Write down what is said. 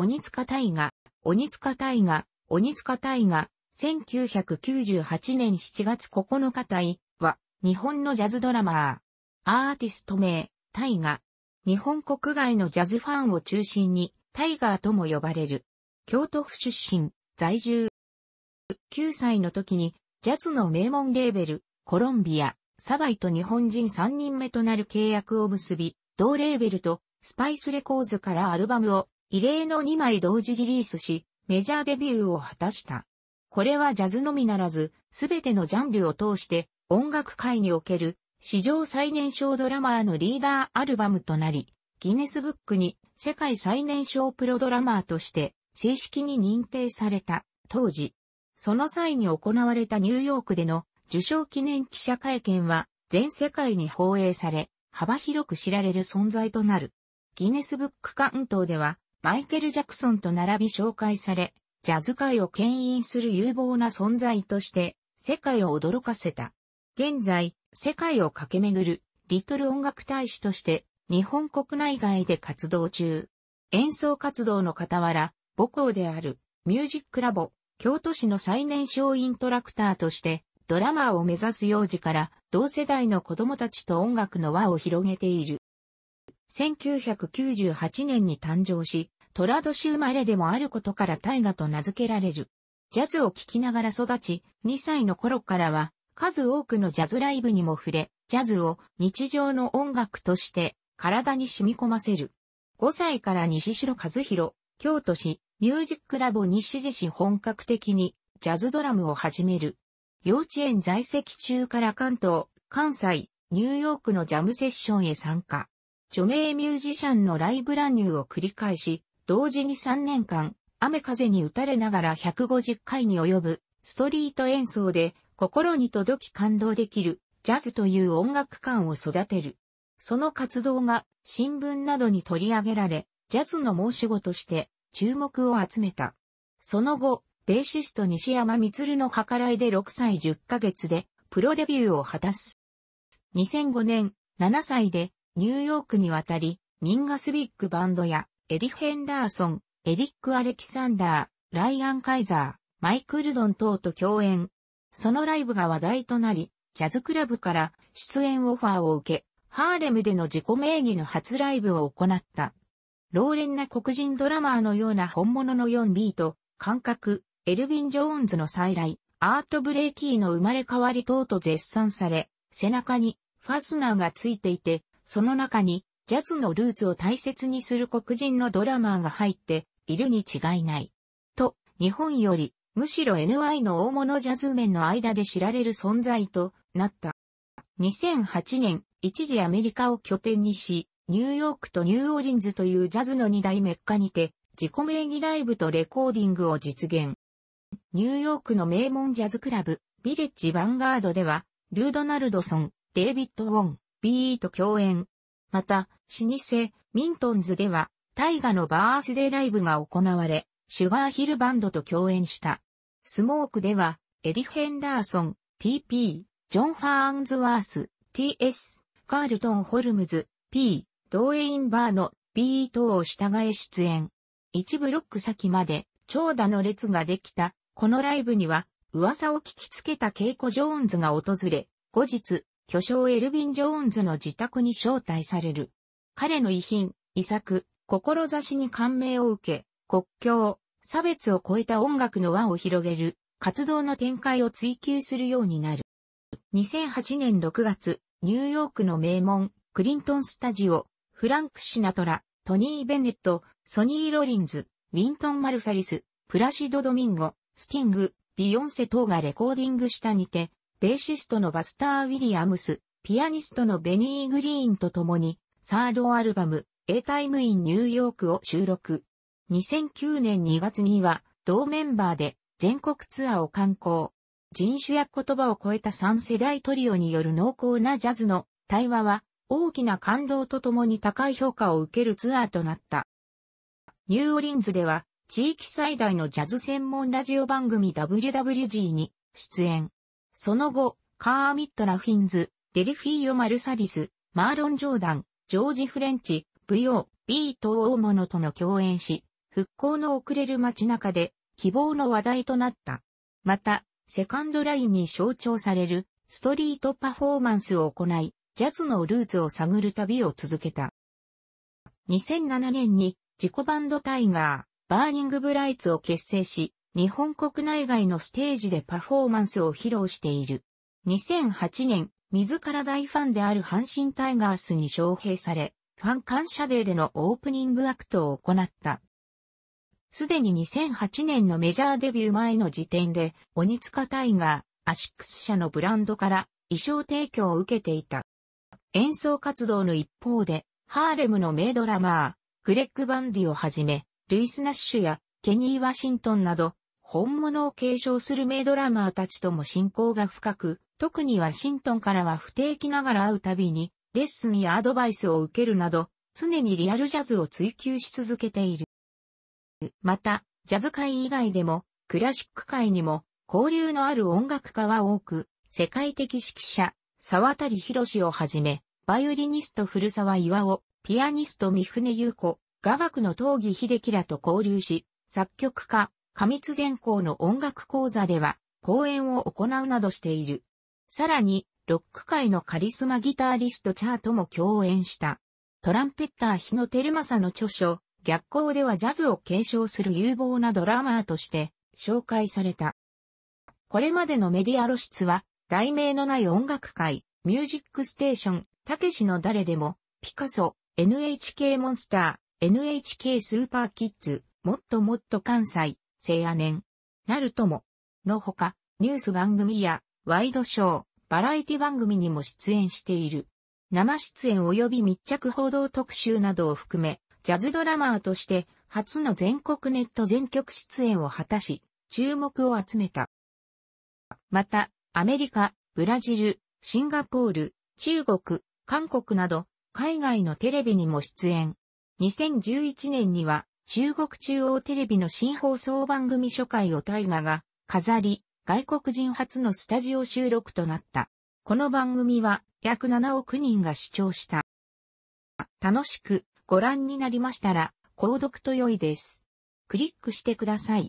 鬼塚大河、鬼塚大河、鬼塚大河、1998年7月9日大は、日本のジャズドラマー。アーティスト名、大河。日本国外のジャズファンを中心に、タイガーとも呼ばれる。京都府出身、在住。9歳の時に、ジャズの名門レーベル、コロンビア、サバイと日本人3人目となる契約を結び、同レーベルと、スパイスレコーズからアルバムを異例の2枚同時リリースし、メジャーデビューを果たした。これはジャズのみならず、すべてのジャンルを通して音楽界における史上最年少ドラマーのリーダーアルバムとなり、ギネスブックに世界最年少プロドラマーとして正式に認定された当時。その際に行われたニューヨークでの受賞記念記者会見は全世界に放映され、幅広く知られる存在となる。ギネスブック関東ではマイケル・ジャクソンと並び紹介され、ジャズ界を牽引する有望な存在として、世界を驚かせた。現在、世界を駆け巡る、リトル音楽大使として、日本国内外で活動中。演奏活動の傍ら、母校である、ミュージックラボ、京都市の最年少イントラクターとして、ドラマーを目指す幼児から、同世代の子供たちと音楽の輪を広げている。1998年に誕生し、虎年生まれでもあることから大河と名付けられる。ジャズを聴きながら育ち、2歳の頃からは、数多くのジャズライブにも触れ、ジャズを日常の音楽として体に染み込ませる。5歳から西城和弘、京都市、ミュージックラボ西寺市本格的にジャズドラムを始める。幼稚園在籍中から関東、関西、ニューヨークのジャムセッションへ参加。著名ミュージシャンのライブ乱入を繰り返し、同時に3年間、雨風に打たれながら150回に及ぶストリート演奏で心に届き感動できるジャズという音楽観を育てる。その活動が新聞などに取り上げられ、ジャズの申し子として注目を集めた。その後、ベーシスト西山光の計らいで6歳10ヶ月でプロデビューを果たす。2005年、7歳でニューヨークに渡り、ミンガスビッグバンドや、エディ・ヘンダーソン、エリック・アレキサンダー、ライアン・カイザー、マイクルドン等と共演。そのライブが話題となり、ジャズクラブから出演オファーを受け、ハーレムでの自己名義の初ライブを行った。老練な黒人ドラマーのような本物の 4B と、感覚、エルヴィン・ジョーンズの再来、アート・ブレイキーの生まれ変わり等と絶賛され、背中にファスナーがついていて、その中に、ジャズのルーツを大切にする黒人のドラマーが入っているに違いない。と、日本より、むしろ NY の大物ジャズ面の間で知られる存在となった。2008年、一時アメリカを拠点にし、ニューヨークとニューオーリンズというジャズの二大メッカにて、自己名義ライブとレコーディングを実現。ニューヨークの名門ジャズクラブ、ビレッジヴァンガードでは、ルードナルドソン、デイビッド・ウォン、BE と共演。また、老舗、ミントンズでは、タイガのバースデーライブが行われ、シュガーヒルバンドと共演した。スモークでは、エディ・ヘンダーソン、TP、ジョン・ファーンズワース、TS、カールトン・ホルムズ、P、ドーエイン・バーの BE 等を従え出演。一ブロック先まで長蛇の列ができた。このライブには噂を聞きつけたケイコ・ジョーンズが訪れ、後日巨匠エルヴィン・ジョーンズの自宅に招待される。彼の遺品、遺作、志に感銘を受け、国境、差別を超えた音楽の輪を広げる、活動の展開を追求するようになる。2008年6月、ニューヨークの名門、クリントンスタジオ、フランク・シナトラ、トニー・ベネット、ソニー・ロリンズ、ウィントン・マルサリス、プラシド・ドミンゴ、スティング、ビヨンセ等がレコーディングしたにて、ベーシストのバスター・ウィリアムス、ピアニストのベニー・グリーンと共に、サードアルバム、A Time in New York を収録。2009年2月には、同メンバーで全国ツアーを観光。人種や言葉を超えた3世代トリオによる濃厚なジャズの対話は大きな感動とともに高い評価を受けるツアーとなった。ニューオリンズでは地域最大のジャズ専門ラジオ番組 WWG に出演。その後、カーミット・ラフィンズ、デルフィーヨ・マルサリス、マーロン・ジョーダン、ジョージ・フレンチ、VO、ビート・大物との共演し、復興の遅れる街中で希望の話題となった。また、セカンドラインに象徴されるストリートパフォーマンスを行い、ジャズのルーツを探る旅を続けた。2007年に自己バンドタイガー、バーニングブライツを結成し、日本国内外のステージでパフォーマンスを披露している。2008年、自ら大ファンである阪神タイガースに招聘され、ファン感謝デーでのオープニングアクトを行った。すでに2008年のメジャーデビュー前の時点で、鬼塚タイガー、アシックス社のブランドから衣装提供を受けていた。演奏活動の一方で、ハーレムの名ドラマー、グレッグ・バンディをはじめ、ルイス・ナッシュやケニー・ワシントンなど、本物を継承する名ドラマーたちとも親交が深く、特にワシントンからは不定期ながら会うたびに、レッスンやアドバイスを受けるなど、常にリアルジャズを追求し続けている。また、ジャズ界以外でも、クラシック界にも、交流のある音楽家は多く、世界的指揮者、沢渡博をはじめ、バイオリニスト古沢岩尾、ピアニスト三船優子、雅楽の東義秀樹らと交流し、作曲家、過密善光の音楽講座では、講演を行うなどしている。さらに、ロック界のカリスマギターリストチャートも共演した。トランペッター日野照正の著書、逆光ではジャズを継承する有望なドラマーとして紹介された。これまでのメディア露出は、題名のない音楽会、ミュージックステーション、たけしの誰でも、ピカソ、NHK モンスター、NHK スーパーキッズ、もっともっと関西、聖夜年、なるとも、のほか、ニュース番組や、ワイドショー、バラエティ番組にも出演している。生出演及び密着報道特集などを含め、ジャズドラマーとして初の全国ネット全局出演を果たし、注目を集めた。また、アメリカ、ブラジル、シンガポール、中国、韓国など、海外のテレビにも出演。2011年には、中国中央テレビの新放送番組初回を大河が飾り、外国人初のスタジオ収録となった。この番組は約7億人が視聴した。楽しくご覧になりましたら、購読と良いです。クリックしてください。